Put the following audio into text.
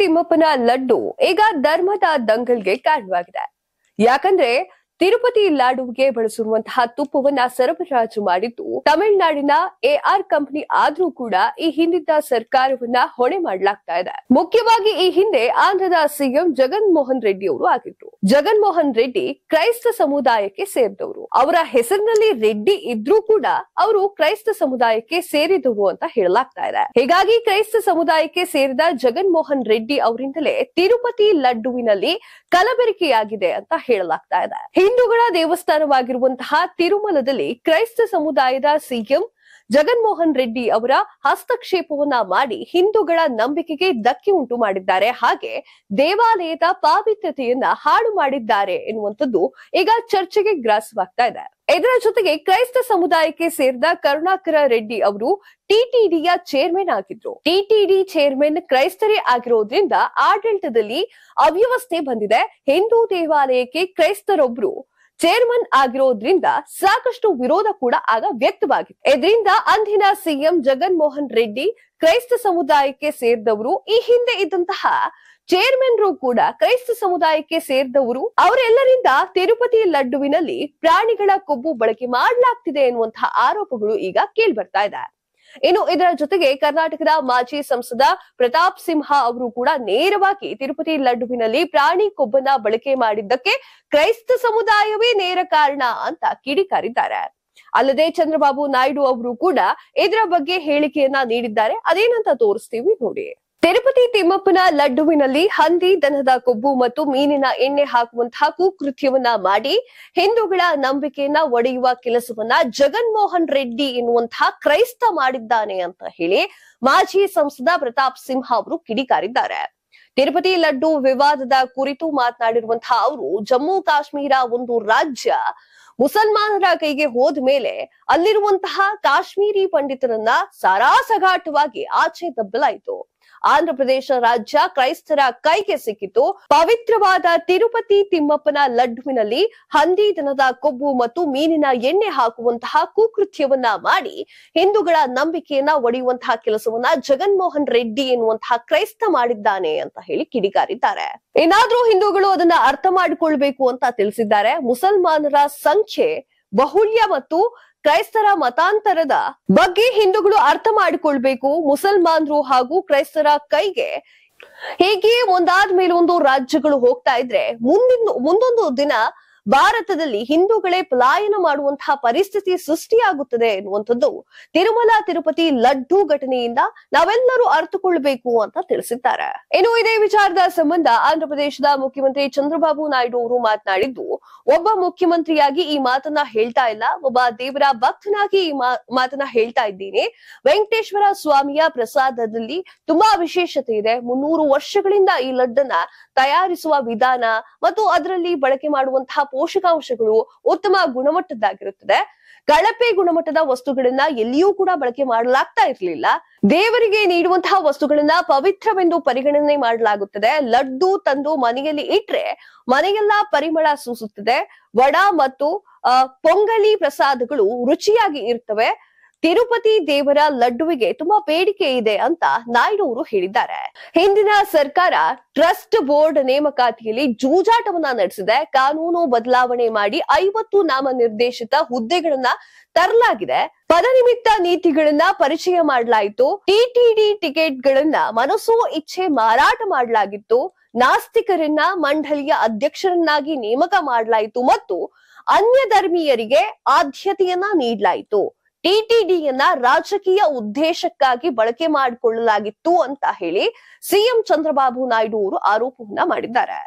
ತಿಮ್ಮಪ್ಪನ ಲಡ್ಡು ಈಗ ಧರ್ಮದ ದಂಗಲ್ಗೆ ಕಾರಣವಾಗಿದೆ ಯಾಕಂದ್ರೆ ತಿರುಪತಿ ಲಾಡುವಿಗೆ ಬಳಸಿರುವಂತಹ ತುಪ್ಪವನ್ನ ಸರಬರಾಜು ಮಾಡಿದ್ದು ತಮಿಳುನಾಡಿನ ಎಆರ್ ಕಂಪನಿ ಆದ್ರೂ ಕೂಡ ಈ ಹಿಂದಿದ್ದ ಸರ್ಕಾರವನ್ನ ಹೊಣೆ ಮಾಡಲಾಗ್ತಾ ಇದೆ ಮುಖ್ಯವಾಗಿ ಈ ಹಿಂದೆ ಆಂಧ್ರದ ಸಿಎಂ ಜಗನ್ಮೋಹನ್ ರೆಡ್ಡಿ ಅವರು ಆಗಿದ್ರು ಜಗನ್ಮೋಹನ್ ರೆಡ್ಡಿ ಕ್ರೈಸ್ತ ಸಮುದಾಯಕ್ಕೆ ಸೇರಿದವರು ಅವರ ಹೆಸರಿನಲ್ಲಿ ರೆಡ್ಡಿ ಇದ್ರೂ ಕೂಡ ಅವರು ಕ್ರೈಸ್ತ ಸಮುದಾಯಕ್ಕೆ ಸೇರಿದವರು ಅಂತ ಹೇಳಲಾಗ್ತಾ ಇದೆ ಹೀಗಾಗಿ ಕ್ರೈಸ್ತ ಸಮುದಾಯಕ್ಕೆ ಸೇರಿದ ಜಗನ್ಮೋಹನ್ ರೆಡ್ಡಿ ಅವರಿಂದಲೇ ತಿರುಪತಿ ಲಡ್ಡುವಿನಲ್ಲಿ ಕಲಬೆರಕೆಯಾಗಿದೆ ಅಂತ ಹೇಳಲಾಗ್ತಾ ಇದೆ ಹಿಂದೂಗಳ ದೇವಸ್ಥಾನವಾಗಿರುವಂತಹ ತಿರುಮಲದಲ್ಲಿ ಕ್ರೈಸ್ತ ಸಮುದಾಯದ ಸಿಎಂ ಜಗನ್ಮೋಹನ್ ರೆಡ್ಡಿ ಅವರ ಹಸ್ತಕ್ಷೇಪವನ್ನ ಮಾಡಿ ಹಿಂದೂಗಳ ನಂಬಿಕೆಗೆ ಧಕ್ಕೆ ಉಂಟು ಮಾಡಿದ್ದಾರೆ ಹಾಗೆ ದೇವಾಲಯದ ಪಾವಿತ್ರತೆಯನ್ನ ಹಾಳು ಮಾಡಿದ್ದಾರೆ ಎನ್ನುವಂಥದ್ದು ಈಗ ಚರ್ಚೆಗೆ ಗ್ರಾಸವಾಗ್ತಾ ಇದೆ ಇದರ ಜೊತೆಗೆ ಕ್ರೈಸ್ತ ಸಮುದಾಯಕ್ಕೆ ಸೇರಿದ ಕರುಣಾಕರ ರೆಡ್ಡಿ ಅವರು ಟಿಟಿಡಿಯ ಚೇರ್ಮನ್ ಆಗಿದ್ರು ಟಿಟಿಡಿ ಚೇರ್ಮನ್ ಕ್ರೈಸ್ತರೇ ಆಗಿರೋದ್ರಿಂದ ಆಡಳಿತದಲ್ಲಿ ಅವ್ಯವಸ್ಥೆ ಬಂದಿದೆ ಹಿಂದೂ ದೇವಾಲಯಕ್ಕೆ ಕ್ರೈಸ್ತರೊಬ್ರು ಚೇರ್ಮನ್ ಆಗಿರೋದ್ರಿಂದ ಸಾಕಷ್ಟು ವಿರೋಧ ಕೂಡ ಆಗ ವ್ಯಕ್ತವಾಗಿದೆ ಇದರಿಂದ ಅಂದಿನ ಸಿಎಂ ಜಗನ್ಮೋಹನ್ ರೆಡ್ಡಿ ಕ್ರೈಸ್ತ ಸಮುದಾಯಕ್ಕೆ ಸೇರಿದವರು ಈ ಹಿಂದೆ ಇದ್ದಂತಹ ರು ಕೂಡ ಕ್ರೈಸ್ತ ಸಮುದಾಯಕ್ಕೆ ಸೇರಿದವರು ಅವರೆಲ್ಲರಿಂದ ತಿರುಪತಿ ಲಡ್ಡುವಿನಲ್ಲಿ ಪ್ರಾಣಿಗಳ ಕೊಬ್ಬು ಬಳಕೆ ಮಾಡಲಾಗ್ತಿದೆ ಎನ್ನುವಂತಹ ಆರೋಪಗಳು ಈಗ ಕೇಳಿ ಬರ್ತಾ ಇದೆ ಇನ್ನು ಇದರ ಜೊತೆಗೆ ಕರ್ನಾಟಕದ ಮಾಜಿ ಸಂಸದ ಪ್ರತಾಪ್ ಸಿಂಹ ಅವರು ಕೂಡ ನೇರವಾಗಿ ತಿರುಪತಿ ಲಡ್ಡುವಿನಲ್ಲಿ ಪ್ರಾಣಿ ಕೊಬ್ಬನ ಬಳಕೆ ಮಾಡಿದ್ದಕ್ಕೆ ಕ್ರೈಸ್ತ ಸಮುದಾಯವೇ ನೇರ ಕಾರಣ ಅಂತ ಕಿಡಿಕಾರಿದ್ದಾರೆ ಅಲ್ಲದೆ ಚಂದ್ರಬಾಬು ನಾಯ್ಡು ಅವರು ಕೂಡ ಇದರ ಬಗ್ಗೆ ಹೇಳಿಕೆಯನ್ನ ನೀಡಿದ್ದಾರೆ ಅದೇನಂತ ತೋರಿಸ್ತೀವಿ ನೋಡಿ ತಿರುಪತಿ ತಿಮ್ಮಪ್ಪನ ಲಡ್ಡುವಿನಲ್ಲಿ ಹಂದಿ ದನದ ಕೊಬ್ಬು ಮತ್ತು ಮೀನಿನ ಎಣ್ಣೆ ಹಾಕುವಂತಹ ಕುಕೃತ್ಯವನ್ನ ಮಾಡಿ ಹಿಂದೂಗಳ ನಂಬಿಕೆಯನ್ನ ಒಡೆಯುವ ಕೆಲಸವನ್ನ ಜಗನ್ಮೋಹನ್ ರೆಡ್ಡಿ ಎನ್ನುವಂತಹ ಕ್ರೈಸ್ತ ಮಾಡಿದ್ದಾನೆ ಅಂತ ಹೇಳಿ ಮಾಜಿ ಸಂಸದ ಪ್ರತಾಪ್ ಸಿಂಹ ಅವರು ಕಿಡಿಕಾರಿದ್ದಾರೆ ತಿರುಪತಿ ಲಡ್ಡು ವಿವಾದದ ಕುರಿತು ಮಾತನಾಡಿರುವಂತಹ ಅವರು ಜಮ್ಮು ಕಾಶ್ಮೀರ ಒಂದು ರಾಜ್ಯ ಮುಸಲ್ಮಾನರ ಕೈಗೆ ಹೋದ ಮೇಲೆ ಅಲ್ಲಿರುವಂತಹ ಕಾಶ್ಮೀರಿ ಪಂಡಿತರನ್ನ ಸಾರಾಸಗಾಟವಾಗಿ ಆಚೆ ದಬ್ಬಲಾಯಿತು ಆಂಧ್ರ ಪ್ರದೇಶ ರಾಜ್ಯ ಕ್ರೈಸ್ತರ ಕೈಗೆ ಸಿಕ್ಕಿತು ಪವಿತ್ರವಾದ ತಿರುಪತಿ ತಿಮ್ಮಪ್ಪನ ಲಡ್ಡುವಿನಲ್ಲಿ ಹಂದಿ ದನದ ಕೊಬ್ಬು ಮತ್ತು ಮೀನಿನ ಎಣ್ಣೆ ಹಾಕುವಂತಹ ಕುಕೃತ್ಯವನ್ನ ಮಾಡಿ ಹಿಂದೂಗಳ ನಂಬಿಕೆಯನ್ನ ಒಡೆಯುವಂತಹ ಕೆಲಸವನ್ನ ಜಗನ್ಮೋಹನ್ ರೆಡ್ಡಿ ಎನ್ನುವಂತಹ ಕ್ರೈಸ್ತ ಮಾಡಿದ್ದಾನೆ ಅಂತ ಹೇಳಿ ಕಿಡಿಗಾರಿದ್ದಾರೆ ಏನಾದ್ರೂ ಹಿಂದೂಗಳು ಅದನ್ನ ಅರ್ಥ ಮಾಡಿಕೊಳ್ಬೇಕು ಅಂತ ತಿಳಿಸಿದ್ದಾರೆ ಮುಸಲ್ಮಾನರ ಸಂಖ್ಯೆ ಮುಂಚೆ ಬಹುಳ್ಯ ಮತ್ತು ಕ್ರೈಸ್ತರ ಮತಾಂತರದ ಬಗ್ಗೆ ಹಿಂದೂಗಳು ಅರ್ಥ ಮಾಡಿಕೊಳ್ಬೇಕು ಮುಸಲ್ಮಾನರು ಹಾಗೂ ಕ್ರೈಸ್ತರ ಕೈಗೆ ಹೀಗೆ ಒಂದಾದ ಮೇಲೆ ಒಂದು ರಾಜ್ಯಗಳು ಹೋಗ್ತಾ ಇದ್ರೆ ಮುಂದಿನ ಮುಂದೊಂದು ದಿನ ಭಾರತದಲ್ಲಿ ಹಿಂದೂಗಳೇ ಪಲಾಯನ ಮಾಡುವಂತಹ ಪರಿಸ್ಥಿತಿ ಸೃಷ್ಟಿಯಾಗುತ್ತದೆ ಎನ್ನುವಂಥದ್ದು ತಿರುಮಲ ತಿರುಪತಿ ಲಡ್ಡು ಘಟನೆಯಿಂದ ನಾವೆಲ್ಲರೂ ಅರ್ಥಕೊಳ್ಳಬೇಕು ಅಂತ ತಿಳಿಸಿದ್ದಾರೆ ಇನ್ನು ಇದೇ ವಿಚಾರದ ಸಂಬಂಧ ಆಂಧ್ರಪ್ರದೇಶದ ಮುಖ್ಯಮಂತ್ರಿ ಚಂದ್ರಬಾಬು ನಾಯ್ಡು ಅವರು ಮಾತನಾಡಿದ್ದು ಒಬ್ಬ ಮುಖ್ಯಮಂತ್ರಿಯಾಗಿ ಈ ಮಾತನ್ನ ಹೇಳ್ತಾ ಇಲ್ಲ ಒಬ್ಬ ದೇವರ ಭಕ್ತನಾಗಿ ಈ ಮಾತನ್ನ ಹೇಳ್ತಾ ಇದ್ದೀನಿ ವೆಂಕಟೇಶ್ವರ ಸ್ವಾಮಿಯ ಪ್ರಸಾದದಲ್ಲಿ ತುಂಬಾ ವಿಶೇಷತೆ ಇದೆ ಮುನ್ನೂರು ವರ್ಷಗಳಿಂದ ಈ ಲಡ್ಡನ್ನ ತಯಾರಿಸುವ ವಿಧಾನ ಮತ್ತು ಅದರಲ್ಲಿ ಬಳಕೆ ಮಾಡುವಂತಹ ಪೋಷಕಾಂಶಗಳು ಉತ್ತಮ ಗುಣಮಟ್ಟದ್ದಾಗಿರುತ್ತದೆ ಕಳಪೆ ಗುಣಮಟ್ಟದ ವಸ್ತುಗಳನ್ನ ಎಲ್ಲಿಯೂ ಕೂಡ ಬಳಕೆ ಮಾಡಲಾಗ್ತಾ ಇರಲಿಲ್ಲ ದೇವರಿಗೆ ನೀಡುವಂತಹ ವಸ್ತುಗಳನ್ನ ಪವಿತ್ರವೆಂದು ಪರಿಗಣನೆ ಮಾಡಲಾಗುತ್ತದೆ ಲಡ್ಡು ತಂದು ಮನೆಯಲ್ಲಿ ಇಟ್ರೆ ಮನೆಯೆಲ್ಲ ಪರಿಮಳ ಸೂಸುತ್ತದೆ ವಡ ಮತ್ತು ಪೊಂಗಲಿ ಪ್ರಸಾದಗಳು ರುಚಿಯಾಗಿ ಇರ್ತವೆ ತಿರುಪತಿ ದೇವರ ಲಡ್ಡುವಿಗೆ ತುಂಬಾ ಬೇಡಿಕೆ ಇದೆ ಅಂತ ನಾಯ್ಡು ಅವರು ಹೇಳಿದ್ದಾರೆ ಹಿಂದಿನ ಸರ್ಕಾರ ಟ್ರಸ್ಟ್ ಬೋರ್ಡ್ ನೇಮಕಾತಿಯಲ್ಲಿ ಜೂಜಾಟವನ್ನ ನಡೆಸಿದೆ ಕಾನೂನು ಬದಲಾವಣೆ ಮಾಡಿ ಐವತ್ತು ನಾಮ ನಿರ್ದೇಶಿತ ಹುದ್ದೆಗಳನ್ನ ತರಲಾಗಿದೆ ಪದನಿಮಿತ್ತ ನೀತಿಗಳನ್ನ ಪರಿಚಯ ಮಾಡಲಾಯಿತು ಟಿಟಿಡಿ ಟಿಕೆಟ್ಗಳನ್ನ ಮನಸ್ಸೋ ಇಚ್ಛೆ ಮಾರಾಟ ಮಾಡಲಾಗಿತ್ತು ನಾಸ್ತಿಕರನ್ನ ಮಂಡಳಿಯ ಅಧ್ಯಕ್ಷರನ್ನಾಗಿ ನೇಮಕ ಮಾಡಲಾಯಿತು ಮತ್ತು ಅನ್ಯ ಧರ್ಮೀಯರಿಗೆ ಆದ್ಯತೆಯನ್ನ ನೀಡಲಾಯಿತು ಟಿಟಿಡಿಯನ್ನ ರಾಜಕೀಯ ಉದ್ದೇಶಕ್ಕಾಗಿ ಬಳಕೆ ಮಾಡಿಕೊಳ್ಳಲಾಗಿತ್ತು ಅಂತ ಹೇಳಿ ಸಿಎಂ ಚಂದ್ರಬಾಬು ನಾಯ್ಡು ಅವರು ಆರೋಪವನ್ನ ಮಾಡಿದ್ದಾರೆ